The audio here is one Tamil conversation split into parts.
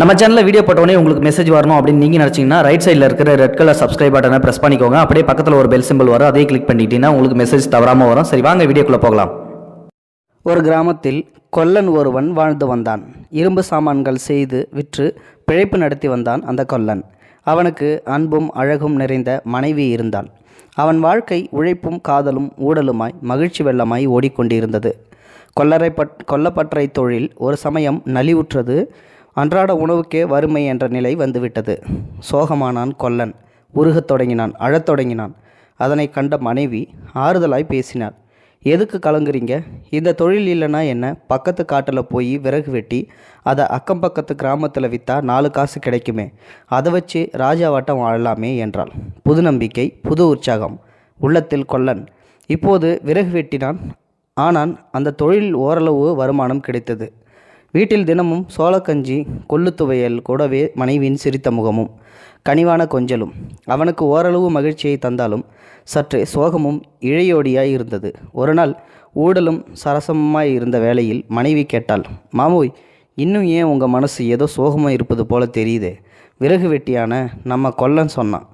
நம்ம சேனலில் வீடியோ போட்டோடனே உங்களுக்கு மெசேஜ் வரணும் அப்படின்னு நீங்கள் நினச்சிங்கன்னா ரைட் சைடில் இருக்கிற ரெட் கலர் சப்ஸ்கிரைப் பட்டனை ப்ரெஸ் பண்ணிக்கோங்க அப்படியே பக்கத்தில் ஒரு பெல் சிம்பிள் வரும் அதே கிளிக் பண்ணிட்டீங்கன்னா உங்களுக்கு மெசேஜ் தவறாமல் வரும் சரி வாங்க வீடியோக்குள்ளே போகலாம் ஒரு கிராமத்தில் கொல்லன் ஒருவன் வாழ்ந்து வந்தான் இரும்பு சாமான்கள் செய்து விற்று பிழைப்பு நடத்தி வந்தான் அந்த கொல்லன் அவனுக்கு அன்பும் அழகும் நிறைந்த மனைவி இருந்தாள் அவன் வாழ்க்கை உழைப்பும் காதலும் ஊடலுமாய் மகிழ்ச்சி வெள்ளமாய் ஓடிக்கொண்டிருந்தது கொல்லரை பட் கொல்லப்பற்றை தொழில் ஒரு சமயம் நலிவுற்றது அன்றாட உணவுக்கே வறுமை என்ற நிலை வந்துவிட்டது சோகமானான் கொல்லன் உருகத் தொடங்கினான் அழத் தொடங்கினான் அதனை கண்ட மனைவி ஆறுதலாய் பேசினார் எதுக்கு கலங்குறீங்க இந்த தொழில் இல்லைன்னா என்ன பக்கத்து காட்டில் போய் விறகு வெட்டி அதை அக்கம் பக்கத்து கிராமத்தில் விற்றா நாலு காசு கிடைக்குமே அதை வச்சு ராஜாவாட்டம் வாழலாமே என்றாள் புது நம்பிக்கை புது உற்சாகம் உள்ளத்தில் கொல்லன் இப்போது விறகு வெட்டினான் ஆனால் அந்த தொழில் ஓரளவு வருமானம் கிடைத்தது வீட்டில் தினமும் சோளக்கஞ்சி கொள்ளுத்துவையல் துவையல் கூடவே மனைவியின் சிரித்த முகமும் கனிவான கொஞ்சலும் அவனுக்கு ஓரளவு மகிழ்ச்சியை தந்தாலும் சற்றே சோகமும் இழையோடியாய் இருந்தது ஒரு நாள் ஊடலும் சரசமாய் இருந்த வேளையில் மனைவி கேட்டாள் மாமோய் இன்னும் ஏன் உங்கள் மனசு ஏதோ சோகமாக இருப்பது போல தெரியுது விறகு வெட்டியான நம்ம கொல்லன் சொன்னான்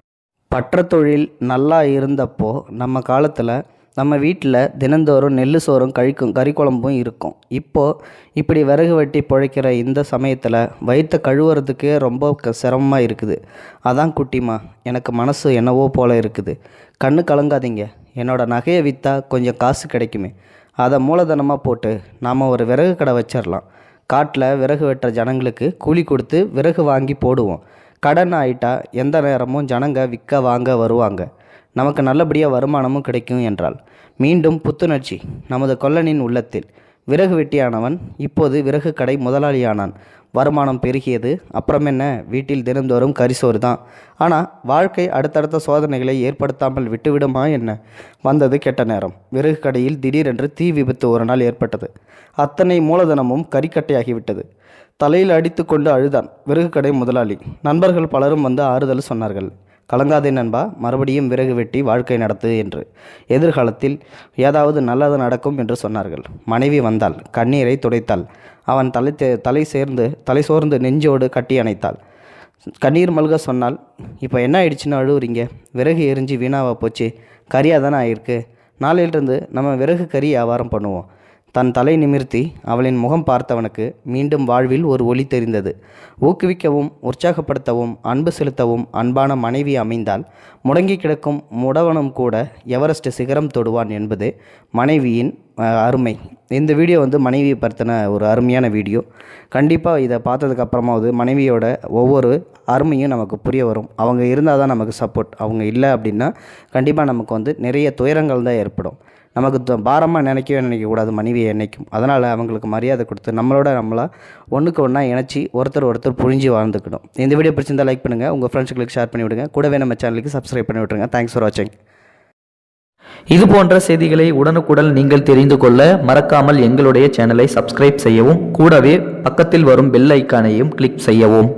பற்ற தொழில் நல்லா இருந்தப்போ நம்ம காலத்தில் நம்ம வீட்டில் தினந்தோறும் நெல் சோறும் கழிக்கும் கறி குழம்பும் இருக்கும் இப்போது இப்படி விறகு வெட்டி பிழைக்கிற இந்த சமயத்தில் வயிற்றை கழுவுறதுக்கே ரொம்ப க சிரமமாக இருக்குது அதான் குட்டிமா எனக்கு மனசு என்னவோ போல் இருக்குது கண்ணு கலங்காதீங்க என்னோடய நகையை விற்றா கொஞ்சம் காசு கிடைக்குமே அதை மூலதனமாக போட்டு நாம் ஒரு விறகு கடை வச்சிடலாம் காட்டில் விறகு வெட்டுற ஜனங்களுக்கு கூலி கொடுத்து விறகு வாங்கி போடுவோம் கடன் ஆகிட்டால் எந்த நேரமும் ஜனங்க விற்க வாங்க வருவாங்க நமக்கு நல்லபடியாக வருமானமும் கிடைக்கும் என்றால் மீண்டும் புத்துணர்ச்சி நமது கொல்லனின் உள்ளத்தில் விறகு வெட்டியானவன் இப்போது விறகு கடை முதலாளியானான் வருமானம் பெருகியது அப்புறம் என்ன வீட்டில் தினந்தோறும் கரிசோறு தான் ஆனால் வாழ்க்கை அடுத்தடுத்த சோதனைகளை ஏற்படுத்தாமல் விட்டுவிடுமா என்ன வந்தது கெட்ட நேரம் விறகு கடையில் திடீரென்று தீ விபத்து ஒரு நாள் ஏற்பட்டது அத்தனை மூலதனமும் கறிக்கட்டையாகிவிட்டது தலையில் அடித்து கொண்டு அழுதான் விறகு கடை முதலாளி நண்பர்கள் பலரும் வந்து ஆறுதல் சொன்னார்கள் கலங்காதே நண்பா மறுபடியும் விறகு வெட்டி வாழ்க்கை நடத்து என்று எதிர்காலத்தில் ஏதாவது நல்லது நடக்கும் என்று சொன்னார்கள் மனைவி வந்தாள் கண்ணீரை துடைத்தாள் அவன் தலை தலை சேர்ந்து தலை சோர்ந்து நெஞ்சோடு கட்டி அணைத்தாள் கண்ணீர் மல்க சொன்னால் இப்போ என்ன ஆயிடுச்சுன்னு அழுவுறீங்க விறகு எரிஞ்சு வீணாவாக போச்சு கறியாக தானே ஆயிருக்கு நாளையிலிருந்து நம்ம விறகு கறி வியாபாரம் பண்ணுவோம் தன் தலை நிமிர்த்தி அவளின் முகம் பார்த்தவனுக்கு மீண்டும் வாழ்வில் ஒரு ஒளி தெரிந்தது ஊக்குவிக்கவும் உற்சாகப்படுத்தவும் அன்பு செலுத்தவும் அன்பான மனைவி அமைந்தால் முடங்கி கிடக்கும் முடவனும் கூட எவரெஸ்ட் சிகரம் தொடுவான் என்பது மனைவியின் அருமை இந்த வீடியோ வந்து மனைவியை பற்றின ஒரு அருமையான வீடியோ கண்டிப்பாக இதை பார்த்ததுக்கப்புறமாவது மனைவியோட ஒவ்வொரு அருமையும் நமக்கு புரிய வரும் அவங்க இருந்தால் தான் நமக்கு சப்போர்ட் அவங்க இல்லை அப்படின்னா கண்டிப்பாக நமக்கு வந்து நிறைய துயரங்கள் தான் ஏற்படும் நமக்கு பாரமாக நினைக்கவே நினைக்கக்கூடாது மனைவியை என்றைக்கும் அதனால் அவங்களுக்கு மரியாதை கொடுத்து நம்மளோட நம்மளை ஒன்றுக்கு ஒன்றா இணைச்சி ஒருத்தர் ஒருத்தர் புரிஞ்சு வாழ்ந்துக்கணும் இந்த வீடியோ பிடிச்சிருந்தால் லைக் பண்ணுங்கள் உங்கள் ஃப்ரெண்ட்ஸுகளுக்கு ஷேர் பண்ணி விடுங்க கூடவே நம்ம சேனலுக்கு சப்ஸ்கிரைப் பண்ணி விட்ருங்க தேங்க்ஸ் ஃபார் வாட்சிங் இது போன்ற செய்திகளை உடனுக்குடன் நீங்கள் தெரிந்து கொள்ள மறக்காமல் எங்களுடைய சேனலை சப்ஸ்கிரைப் செய்யவும் கூடவே பக்கத்தில் வரும் பெல் ஐக்கானையும் கிளிக் செய்யவும்